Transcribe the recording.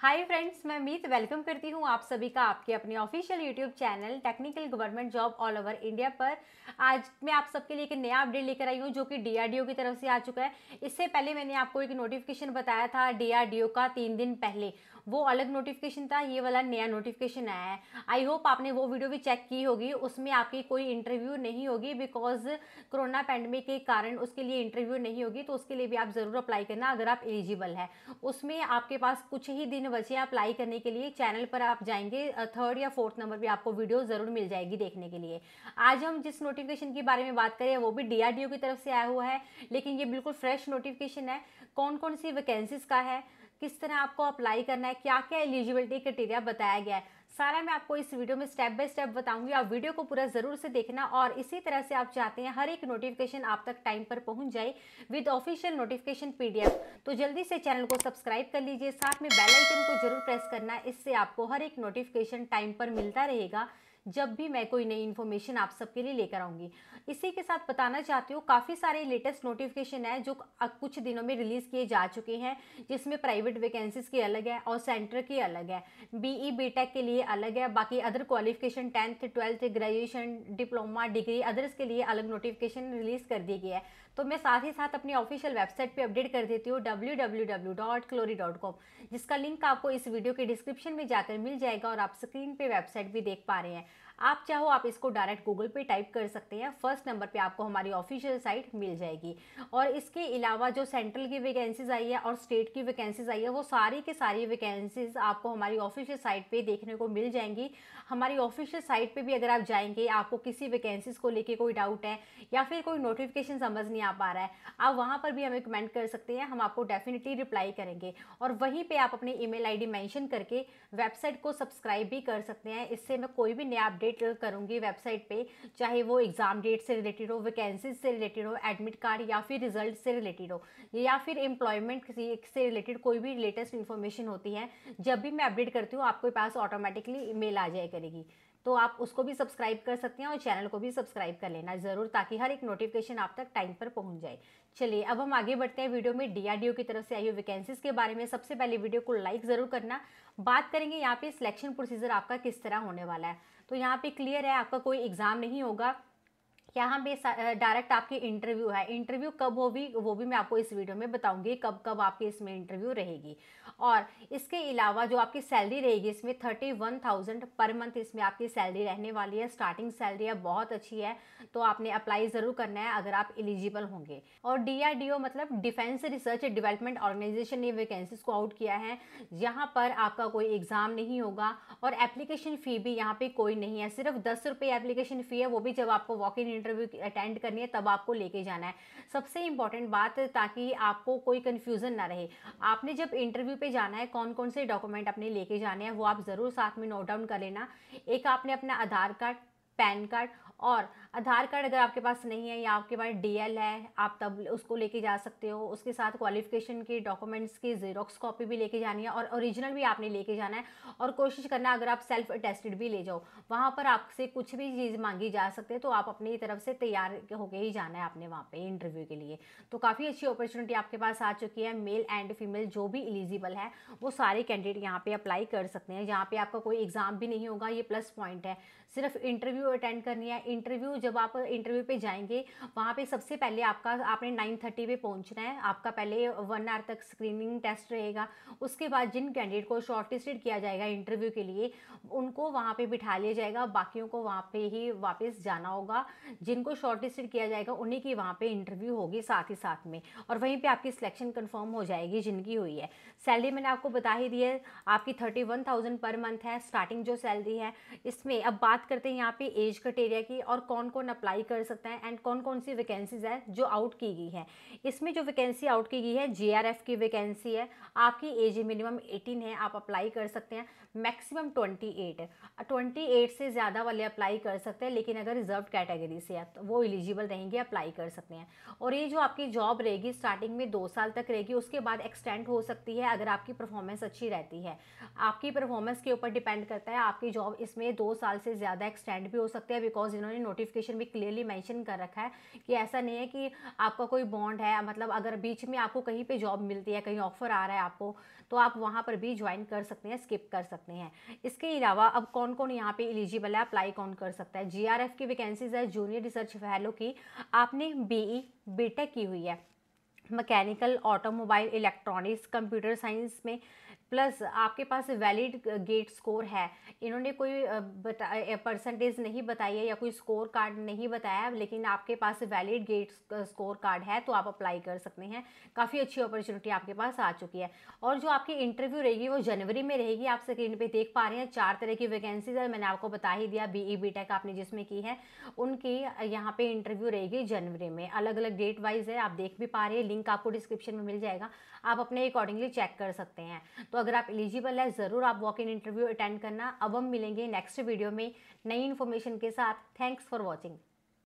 hi friends मैं मीत welcome करती हूँ आप सभी का आपके अपने official YouTube channel technical government job all over India पर आज मैं आप सबके लिए एक नया अपडेट लेकर आई हूँ जो कि डीआरडीओ की तरफ से आ चुका है इससे पहले मैंने आपको एक नोटिफिकेशन बताया था डीआरडीओ का तीन दिन पहले वो अलग नोटिफिकेशन था ये वाला नया नोटिफिकेशन आया है आई होप आपने वो वीडियो भी चेक की होगी उसमें आपकी कोई इंटरव्यू नहीं होगी बिकॉज कोरोना पैंडमिक के कारण उसके लिए इंटरव्यू नहीं होगी तो उसके लिए भी आप ज़रूर अप्लाई करना अगर आप एलिजिबल है उसमें आपके पास कुछ ही दिन बचे अप्लाई करने के लिए चैनल पर आप जाएंगे थर्ड या फोर्थ नंबर पर आपको वीडियो ज़रूर मिल जाएगी देखने के लिए आज हम जिस नोटिफिकेशन के बारे में बात करें वो भी डी की तरफ से आया हुआ है लेकिन ये बिल्कुल फ्रेश नोटिफिकेशन है कौन कौन सी वैकेंसीज का है किस तरह आपको अप्लाई करना है क्या क्या एलिजिबिलिटी क्राइटेरिया बताया गया है सारा मैं आपको इस वीडियो में स्टेप बाय स्टेप बताऊंगी आप वीडियो को पूरा ज़रूर से देखना और इसी तरह से आप चाहते हैं हर एक नोटिफिकेशन आप तक टाइम पर पहुंच जाए विद ऑफिशियल नोटिफिकेशन पीडीएफ तो जल्दी से चैनल को सब्सक्राइब कर लीजिए साथ में बेल आइकन को जरूर प्रेस करना इससे आपको हर एक नोटिफिकेशन टाइम पर मिलता रहेगा जब भी मैं कोई नई इन्फॉर्मेशन आप सबके लिए लेकर आऊँगी इसी के साथ बताना चाहती हूँ काफ़ी सारे लेटेस्ट नोटिफिकेशन है जो कुछ दिनों में रिलीज़ किए जा चुके हैं जिसमें प्राइवेट वैकेंसीज़ के अलग है और सेंटर की अलग है बीई बीटेक के लिए अलग है बाकी other qualification tenth twelfth graduation diploma degree others के लिए अलग नोटिफिकेशन रिलीज़ कर दी गई है तो मैं साथ ही साथ अपनी ऑफिशियल वेबसाइट पे अपडेट कर देती हूँ कॉम जिसका लिंक आपको इस वीडियो के डिस्क्रिप्शन में जाकर मिल जाएगा और आप स्क्रीन पे वेबसाइट भी देख पा रहे हैं आप चाहो आप इसको डायरेक्ट गूगल पे टाइप कर सकते हैं फर्स्ट नंबर पे आपको हमारी ऑफिशियल साइट मिल जाएगी और इसके अलावा जो सेंट्रल की वैकेंसीज आई है और स्टेट की वैकेंसीज आई है वो सारी के सारी वैकेंसीज आपको हमारी ऑफिशियल साइट पर देखने को मिल जाएंगी हमारी ऑफिशियल साइट पर भी अगर आप जाएंगे आपको किसी वैकेंसीज को लेकर कोई डाउट है या फिर कोई नोटिफिकेशन समझ नहीं आ पा रहा है आप वहाँ पर भी हमें कमेंट कर सकते हैं हम आपको डेफिनेटली रिप्लाई करेंगे और वहीं पर आप अपनी ई मेल मेंशन करके वेबसाइट को सब्सक्राइब भी कर सकते हैं इससे मैं कोई भी नया अपडेट अपडेट uh, करूंगी वेबसाइट पे चाहे वो एग्ज़ाम डेट से रिलेटेड हो वैकेंसीज से रिलेटेड हो एडमिट कार्ड या फिर रिजल्ट से रिलेटेड हो या फिर एम्प्लॉयमेंट से रिलेटेड कोई भी लेटेस्ट इन्फॉर्मेशन होती है जब भी मैं अपडेट करती हूँ आपके पास ऑटोमेटिकली मेल आ जाए करेगी तो आप उसको भी सब्सक्राइब कर सकते हैं और चैनल को भी सब्सक्राइब कर लेना ज़रूर ताकि हर एक नोटिफिकेशन आप तक टाइम पर पहुंच जाए चलिए अब हम आगे बढ़ते हैं वीडियो में डीआरडीओ की तरफ से आई हुई वैकेंसीज़ के बारे में सबसे पहले वीडियो को लाइक ज़रूर करना बात करेंगे यहाँ पे सिलेक्शन प्रोसीजर आपका किस तरह होने वाला है तो यहाँ पे क्लियर है आपका कोई एग्ज़ाम नहीं होगा यहाँ पे डायरेक्ट आपकी इंटरव्यू है इंटरव्यू कब होगी वो भी मैं आपको इस वीडियो में बताऊंगी कब कब आपकी इसमें इंटरव्यू रहेगी और इसके अलावा जो आपकी सैलरी रहेगी इसमें thirty one thousand per month इसमें आपकी सैलरी रहने वाली है स्टार्टिंग सैलरी है बहुत अच्छी है तो आपने अप्लाई ज़रूर करना है अगर आप एलिजिबल होंगे और डी मतलब डिफेंस रिसर्च डिवेलपमेंट ऑर्गेनाइजेशन ने वैकेंसीज को आउट किया है यहाँ पर आपका कोई एग्ज़ाम नहीं होगा और एप्लीकेशन फ़ी भी यहाँ पे कोई नहीं है सिर्फ दस रुपये एप्लीकेशन फ़ी है वो भी जब आपको वॉक इन इंटरव्यू अटेंड करनी है तब आपको लेके जाना है सबसे इंपॉर्टेंट बात ताकि आपको कोई कन्फ्यूज़न ना रहे आपने जब इंटरव्यू पे जाना है कौन कौन से डॉक्यूमेंट अपने लेके जाने हैं वो आप ज़रूर साथ में नोट डाउन कर लेना एक आपने अपना आधार कार्ड पैन कार्ड और आधार कार्ड अगर आपके पास नहीं है या आपके पास डीएल है आप तब उसको लेके जा सकते हो उसके साथ क्वालिफिकेशन के डॉक्यूमेंट्स की जेरोक्स कॉपी भी लेके जानी है और ओरिजिनल भी आपने लेके जाना है और कोशिश करना अगर आप सेल्फ अटेस्टेड भी ले जाओ वहाँ पर आपसे कुछ भी चीज़ मांगी जा सकती है तो आप अपनी तरफ से तैयार होके ही जाना है आपने वहाँ पर इंटरव्यू के लिए तो काफ़ी अच्छी अपॉर्चुनिटी आपके पास आ चुकी है मेल एंड फीमेल जो भी एलिजिबल है वो सारे कैंडिडेट यहाँ पर अप्लाई कर सकते हैं जहाँ पर आपका कोई एग्ज़ाम भी नहीं होगा ये प्लस पॉइंट है सिर्फ इंटरव्यू इंटरव्यू अटेंड करनी है इंटरव्यू जब आप इंटरव्यू पे जाएंगे वहाँ पे सबसे पहले आपका आपने नाइन थर्टी पे पहुँचना है आपका पहले वन आवर तक स्क्रीनिंग टेस्ट रहेगा उसके बाद जिन कैंडिडेट को शॉर्टलिस्टेड किया जाएगा इंटरव्यू के लिए उनको वहाँ पर बिठा लिया जाएगा बाकियों को वहाँ पर ही वापस जाना होगा जिनको शॉर्टलिस्टेड किया जाएगा उन्हीं की वहाँ पर इंटरव्यू होगी साथ ही साथ में और वहीं पर आपकी सिलेक्शन कन्फर्म हो जाएगी जिनकी हुई है सैलरी मैंने आपको बता ही दी है आपकी thirty one thousand per month है स्टार्टिंग जो सैलरी है इसमें अब बात करते हैं यहाँ पे एज क्रटेरिया की और कौन कौन अप्लाई कर सकता है एंड कौन कौन सी वैकेंसीज है जो आउट की गई है इसमें जो वैकेंसी आउट की गई है जे की वैकेंसी है आपकी एज मिनिमम 18 है आप अप्लाई कर सकते हैं मैक्सिमम 28 ट्वेंटी 28 से ज़्यादा वाले अप्लाई कर सकते हैं लेकिन अगर रिजर्व कैटेगरी से है तो वो एलिजिबल रहेंगे अप्लाई कर सकते हैं और ये जो आपकी जॉब रहेगी स्टार्टिंग में दो साल तक रहेगी उसके बाद एक्सटेंड हो सकती है अगर आपकी परफॉर्मेंस अच्छी रहती है आपकी परफॉर्मेंस के ऊपर डिपेंड करता है आपकी जॉब इसमें दो साल से ज़्यादा एक्सटेंड भी हो सकते हैं बिकॉज इन्होंने नोटिफिकेशन भी क्लियरली मैंशन कर रखा है कि ऐसा नहीं है कि आपका कोई बॉन्ड है मतलब अगर बीच में आपको कहीं पर जॉब मिलती है कहीं ऑफर आ रहा है आपको तो आप वहाँ पर भी ज्वाइन कर सकते हैं स्किप कर सकते हैं इसके अलावा अब कौन कौन यहाँ पे एलिजिबल है अप्लाई कौन कर सकता है जीआरएफ की वैकेंसीज है जूनियर रिसर्च फैलो की आपने बीई बीटेक e, की हुई है mechanical automobile electronics computer science में प्लस आपके पास वैलिड गेट स्कोर है इन्होंने कोई बता परसेंटेज नहीं बताई है या कोई स्कोर कार्ड नहीं बताया लेकिन आपके पास वैलिड गेट स्कोर कार्ड है तो आप अप्लाई कर सकते हैं काफ़ी अच्छी अपॉर्चुनिटी आपके पास आ चुकी है और जो आपकी इंटरव्यू रहेगी वो जनवरी में रहेगी आप स्क्रीन पर देख पा रहे हैं चार तरह की वैकेंसीज है मैंने आपको बता ही दिया बी ई बी टेक आपने जिसमें की है उनकी यहाँ पर इंटरव्यू रहेगी जनवरी में अलग अलग डेट वाइज है आप देख भी पा रहे हैं लिंक आपको डिस्क्रिप्शन में मिल जाएगा आप अपने अकॉर्डिंगली चेक कर सकते हैं तो तो अगर आप एलिजिबल है ज़रूर आप वॉक इन इंटरव्यू अटेंड करना अब हम मिलेंगे नेक्स्ट वीडियो में नई इन्फॉर्मेशन के साथ थैंक्स फॉर वॉचिंग